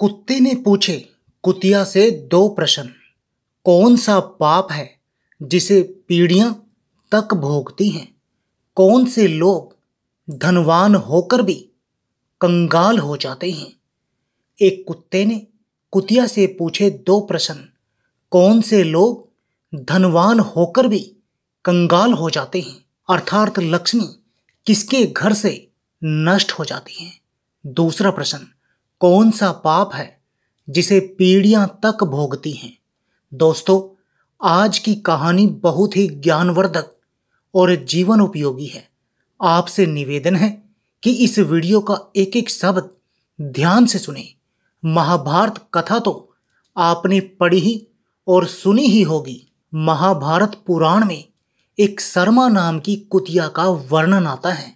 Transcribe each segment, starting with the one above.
कुत्ते ने पूछे कुतिया से दो प्रश्न कौन सा पाप है जिसे पीढ़ियां तक भोगती हैं कौन से लोग धनवान होकर भी कंगाल हो जाते हैं एक कुत्ते ने कुतिया से पूछे दो प्रश्न कौन से लोग धनवान होकर भी कंगाल हो जाते हैं अर्थात लक्ष्मी किसके घर से नष्ट हो जाती है दूसरा प्रश्न कौन सा पाप है जिसे पीढ़ियां तक भोगती हैं दोस्तों आज की कहानी बहुत ही ज्ञानवर्धक और जीवन उपयोगी है आपसे निवेदन है कि इस वीडियो का एक एक शब्द ध्यान से सुने महाभारत कथा तो आपने पढ़ी ही और सुनी ही होगी महाभारत पुराण में एक शर्मा नाम की कुतिया का वर्णन आता है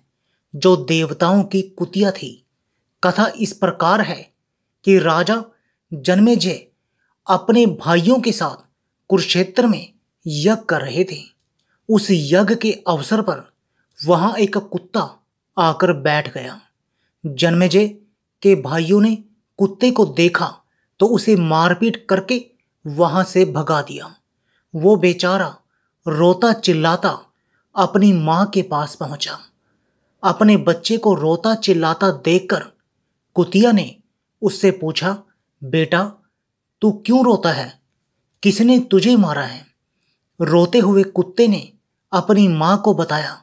जो देवताओं की कुतिया थी कथा इस प्रकार है कि राजा जन्मेजय अपने भाइयों के साथ कुरुक्षेत्र में यज्ञ कर रहे थे उस यज्ञ के अवसर पर वहाँ एक कुत्ता आकर बैठ गया जन्मेजय के भाइयों ने कुत्ते को देखा तो उसे मारपीट करके वहाँ से भगा दिया वो बेचारा रोता चिल्लाता अपनी माँ के पास पहुँचा अपने बच्चे को रोता चिल्लाता देखकर कुतिया ने उससे पूछा बेटा तू क्यों रोता है किसने तुझे मारा है रोते हुए कुत्ते ने अपनी माँ को बताया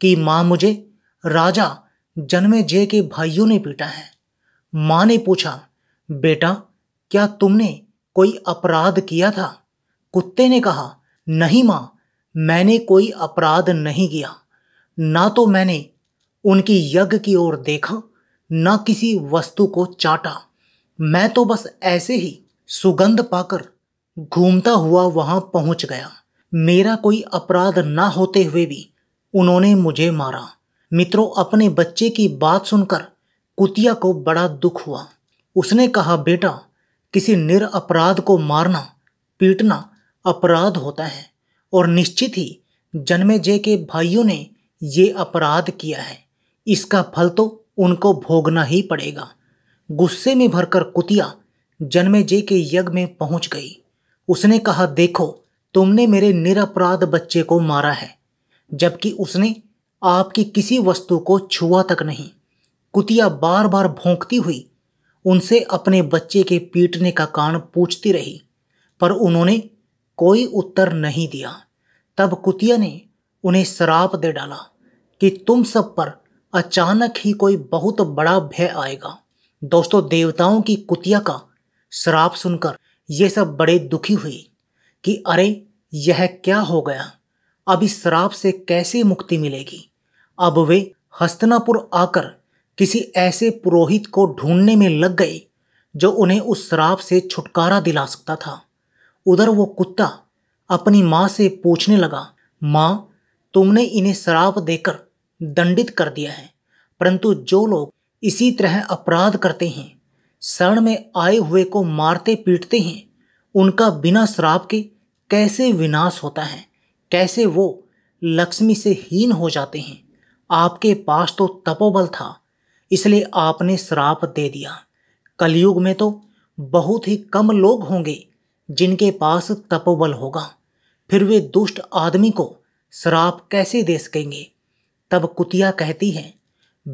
कि माँ मुझे राजा जन्मे जय के भाइयों ने पीटा है माँ ने पूछा बेटा क्या तुमने कोई अपराध किया था कुत्ते ने कहा नहीं माँ मैंने कोई अपराध नहीं किया ना तो मैंने उनकी यज्ञ की ओर देखा न किसी वस्तु को चाटा मैं तो बस ऐसे ही सुगंध पाकर घूमता हुआ वहां पहुंच गया मेरा कोई अपराध ना होते हुए भी उन्होंने मुझे मारा मित्रों अपने बच्चे की बात सुनकर कुतिया को बड़ा दुख हुआ उसने कहा बेटा किसी निरअपराध को मारना पीटना अपराध होता है और निश्चित ही जन्मे जय के भाइयों ने ये अपराध किया है इसका फल तो उनको भोगना ही पड़ेगा गुस्से में भरकर कुतिया जन्मे जय के यज्ञ में पहुंच गई उसने कहा देखो तुमने मेरे निरपराध बच्चे को मारा है जबकि उसने आपकी किसी वस्तु को छुआ तक नहीं कुतिया बार बार भोंकती हुई उनसे अपने बच्चे के पीटने का कारण पूछती रही पर उन्होंने कोई उत्तर नहीं दिया तब कुतिया ने उन्हें श्राप दे डाला कि तुम सब पर अचानक ही कोई बहुत बड़ा भय आएगा दोस्तों देवताओं की कुतिया का श्राप सुनकर ये सब बड़े दुखी हुए कि अरे यह क्या हो गया अब इस श्राप से कैसे मुक्ति मिलेगी अब वे हस्तनापुर आकर किसी ऐसे पुरोहित को ढूंढने में लग गए जो उन्हें उस श्राप से छुटकारा दिला सकता था उधर वो कुत्ता अपनी माँ से पूछने लगा माँ तुमने इन्हें श्राप देकर दंडित कर दिया है परंतु जो लोग इसी तरह अपराध करते हैं शरण में आए हुए को मारते पीटते हैं उनका बिना श्राप के कैसे विनाश होता है कैसे वो लक्ष्मी से हीन हो जाते हैं आपके पास तो तपोबल था इसलिए आपने श्राप दे दिया कलयुग में तो बहुत ही कम लोग होंगे जिनके पास तपोबल होगा फिर वे दुष्ट आदमी को श्राप कैसे दे सकेंगे तब कुतिया कहती है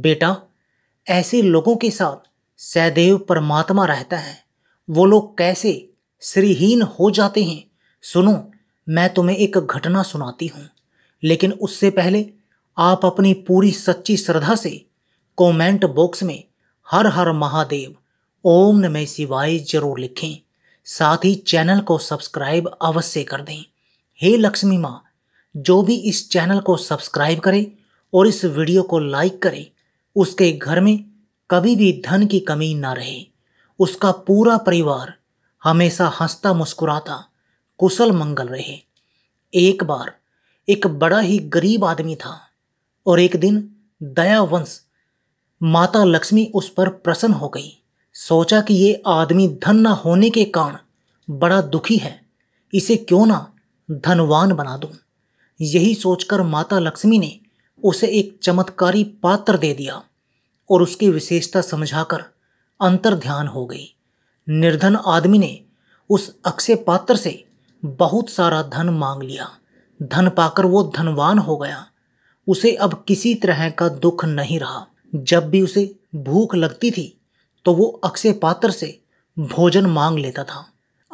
बेटा ऐसे लोगों के साथ सहदेव परमात्मा रहता है वो लोग कैसे श्रीहीन हो जाते हैं सुनो मैं तुम्हें एक घटना सुनाती हूँ लेकिन उससे पहले आप अपनी पूरी सच्ची श्रद्धा से कमेंट बॉक्स में हर हर महादेव ओम नमः शिवाय जरूर लिखें साथ ही चैनल को सब्सक्राइब अवश्य कर दें हे लक्ष्मी माँ जो भी इस चैनल को सब्सक्राइब करें और इस वीडियो को लाइक करें उसके घर में कभी भी धन की कमी ना रहे उसका पूरा परिवार हमेशा हंसता मुस्कुराता कुशल मंगल रहे एक बार एक बड़ा ही गरीब आदमी था और एक दिन दयावंश माता लक्ष्मी उस पर प्रसन्न हो गई सोचा कि ये आदमी धन न होने के कारण बड़ा दुखी है इसे क्यों ना धनवान बना दूं यही सोचकर माता लक्ष्मी ने उसे एक चमत्कारी पात्र दे दिया और उसकी विशेषता समझाकर अंतर ध्यान हो गई निर्धन आदमी ने उस अक्षय पात्र से बहुत सारा धन मांग लिया धन पाकर वो धनवान हो गया उसे अब किसी तरह का दुख नहीं रहा जब भी उसे भूख लगती थी तो वो अक्षय पात्र से भोजन मांग लेता था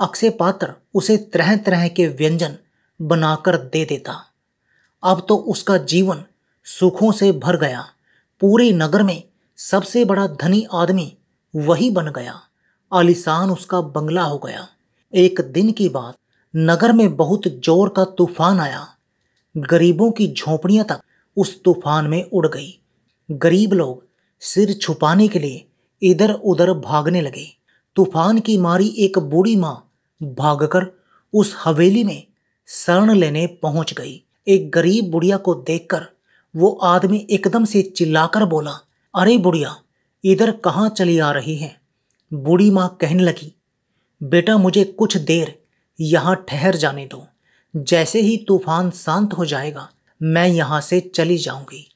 अक्षय पात्र उसे तरह तरह के व्यंजन बनाकर दे देता अब तो उसका जीवन सुखों से भर गया पूरे नगर में सबसे बड़ा धनी आदमी वही बन गया आलिशान उसका बंगला हो गया एक दिन की बात नगर में बहुत जोर का तूफान आया गरीबों की झोपड़ियां तक उस तूफान में उड़ गई गरीब लोग सिर छुपाने के लिए इधर उधर भागने लगे तूफान की मारी एक बूढ़ी माँ भागकर उस हवेली में शरण लेने पहुंच गई एक गरीब बुढ़िया को देखकर वो आदमी एकदम से चिल्लाकर बोला अरे बुढ़िया इधर कहाँ चली आ रही है बूढ़ी माँ कहने लगी बेटा मुझे कुछ देर यहाँ ठहर जाने दो जैसे ही तूफान शांत हो जाएगा मैं यहाँ से चली जाऊँगी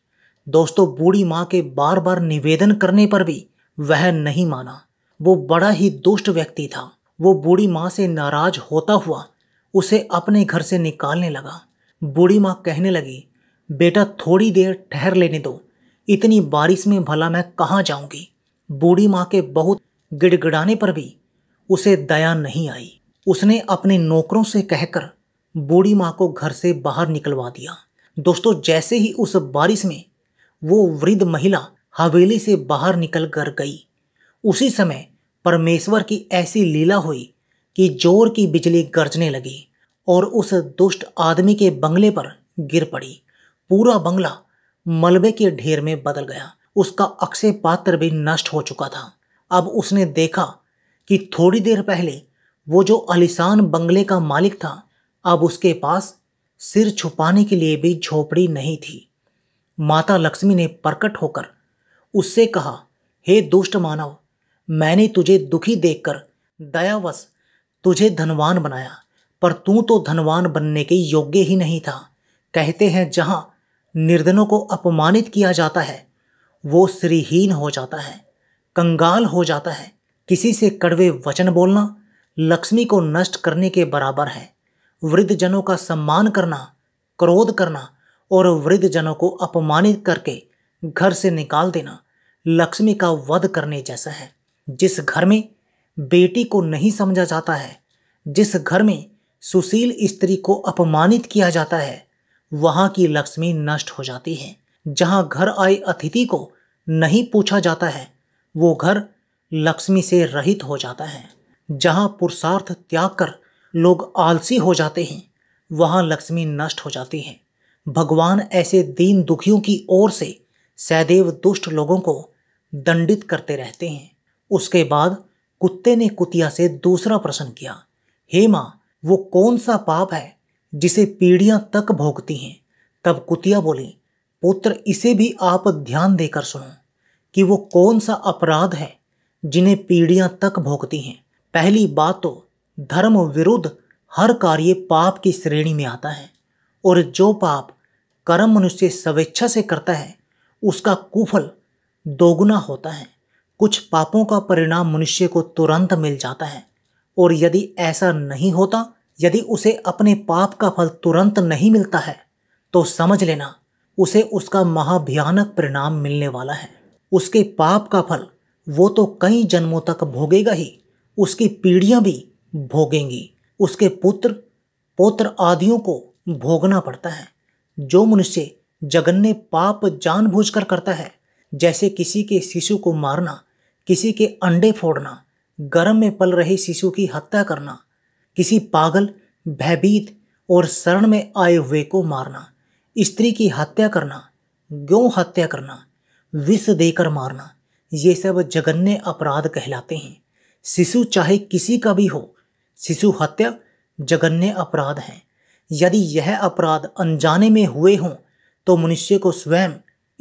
दोस्तों बूढ़ी माँ के बार बार निवेदन करने पर भी वह नहीं माना वो बड़ा ही दुष्ट व्यक्ति था वो बूढ़ी माँ से नाराज होता हुआ उसे अपने घर से निकालने लगा बूढ़ी माँ कहने लगी बेटा थोड़ी देर ठहर लेने दो इतनी बारिश में भला मैं कहाँ जाऊंगी बूढ़ी माँ के बहुत गिड़गिड़ाने पर भी उसे दया नहीं आई उसने अपने नौकरों से कहकर बूढ़ी माँ को घर से बाहर निकलवा दिया दोस्तों जैसे ही उस बारिश में वो वृद्ध महिला हवेली से बाहर निकल कर गई उसी समय परमेश्वर की ऐसी लीला हुई कि जोर की बिजली गरजने लगी और उस दुष्ट आदमी के बंगले पर गिर पड़ी पूरा बंगला मलबे के ढेर में बदल गया उसका अक्षय पात्र भी नष्ट हो चुका था अब उसने देखा कि थोड़ी देर पहले वो जो अलीसान बंगले का मालिक था अब उसके पास सिर छुपाने के लिए भी झोपड़ी नहीं थी माता लक्ष्मी ने प्रकट होकर उससे कहा हे दुष्ट मानव मैंने तुझे दुखी देखकर दयावश तुझे धनवान बनाया पर तू तो धनवान बनने के योग्य ही नहीं था कहते हैं जहाँ निर्धनों को अपमानित किया जाता है वो श्रीहीन हो जाता है कंगाल हो जाता है किसी से कड़वे वचन बोलना लक्ष्मी को नष्ट करने के बराबर है वृद्धजनों का सम्मान करना क्रोध करना और वृद्धजनों को अपमानित करके घर से निकाल देना लक्ष्मी का वध करने जैसा है जिस घर में बेटी को नहीं समझा जाता है जिस घर में सुशील स्त्री को अपमानित किया जाता है वहाँ की लक्ष्मी नष्ट हो जाती है जहाँ घर आए अतिथि को नहीं पूछा जाता है वो घर लक्ष्मी से रहित हो जाता है जहाँ पुरुषार्थ त्याग कर लोग आलसी हो जाते हैं वहाँ लक्ष्मी नष्ट हो जाती है भगवान ऐसे दीन दुखियों की ओर से सहदेव दुष्ट लोगों को दंडित करते रहते हैं उसके बाद कुत्ते ने कुतिया से दूसरा प्रश्न किया हे माँ वो कौन सा पाप है जिसे पीढ़ियां तक भोगती हैं तब कुतिया बोली पुत्र इसे भी आप ध्यान देकर सुनो कि वो कौन सा अपराध है जिन्हें पीढ़ियां तक भोगती हैं पहली बात तो धर्म विरुद्ध हर कार्य पाप की श्रेणी में आता है और जो पाप कर्म मनुष्य स्वेच्छा से करता है उसका कुफल दोगुना होता है कुछ पापों का परिणाम मनुष्य को तुरंत मिल जाता है और यदि ऐसा नहीं होता यदि उसे अपने पाप का फल तुरंत नहीं मिलता है तो समझ लेना उसे उसका महाभयानक परिणाम मिलने वाला है उसके पाप का फल वो तो कई जन्मों तक भोगेगा ही उसकी पीढ़ियां भी भोगेंगी उसके पुत्र पोत्र आदियों को भोगना पड़ता है जो मनुष्य जगन्ने पाप जानबूझकर करता है जैसे किसी के शिशु को मारना किसी के अंडे फोड़ना गर्म में पल रहे शिशु की हत्या करना किसी पागल भयभीत और शरण में आए हुए को मारना स्त्री की हत्या करना गौ हत्या करना विष देकर मारना ये सब जघन्य अपराध कहलाते हैं शिशु चाहे किसी का भी हो शिशु हत्या जघन्य अपराध है यदि यह अपराध अनजाने में हुए हों तो मनुष्य को स्वयं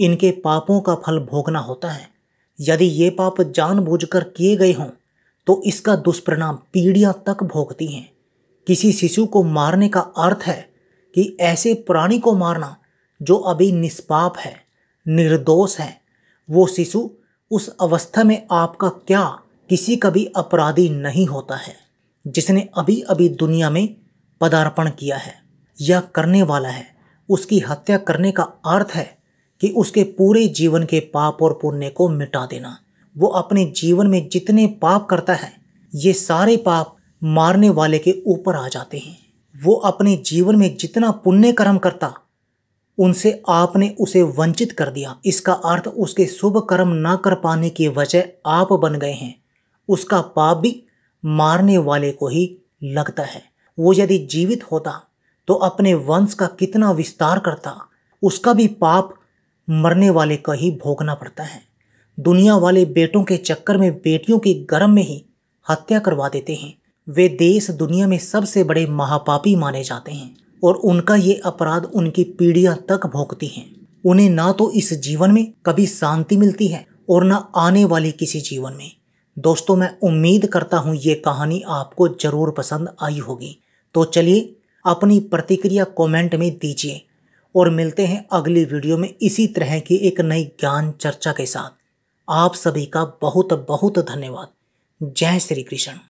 इनके पापों का फल भोगना होता है यदि ये पाप जानबूझकर किए गए हों तो इसका दुष्परिणाम पीढ़ियां तक भोगती हैं किसी शिशु को मारने का अर्थ है कि ऐसे प्राणी को मारना जो अभी निष्पाप है निर्दोष है वो शिशु उस अवस्था में आपका क्या किसी का भी अपराधी नहीं होता है जिसने अभी अभी दुनिया में पदार्पण किया है या करने वाला है उसकी हत्या करने का अर्थ है कि उसके पूरे जीवन के पाप और पुण्य को मिटा देना वो अपने जीवन में जितने पाप करता है ये सारे पाप मारने वाले के ऊपर आ जाते हैं वो अपने जीवन में जितना पुण्य कर्म करता उनसे आपने उसे वंचित कर दिया इसका अर्थ उसके शुभ कर्म ना कर पाने की वजह आप बन गए हैं उसका पाप भी मारने वाले को ही लगता है वो यदि जीवित होता तो अपने वंश का कितना विस्तार करता उसका भी पाप मरने वाले का ही भोगना पड़ता है दुनिया वाले बेटों के चक्कर में बेटियों के गर्म में ही हत्या करवा देते हैं वे देश दुनिया में सबसे बड़े महापापी माने जाते हैं और उनका ये अपराध उनकी पीढ़ियां तक भोगती हैं उन्हें ना तो इस जीवन में कभी शांति मिलती है और ना आने वाली किसी जीवन में दोस्तों मैं उम्मीद करता हूँ ये कहानी आपको ज़रूर पसंद आई होगी तो चलिए अपनी प्रतिक्रिया कमेंट में दीजिए और मिलते हैं अगली वीडियो में इसी तरह की एक नई ज्ञान चर्चा के साथ आप सभी का बहुत बहुत धन्यवाद जय श्री कृष्ण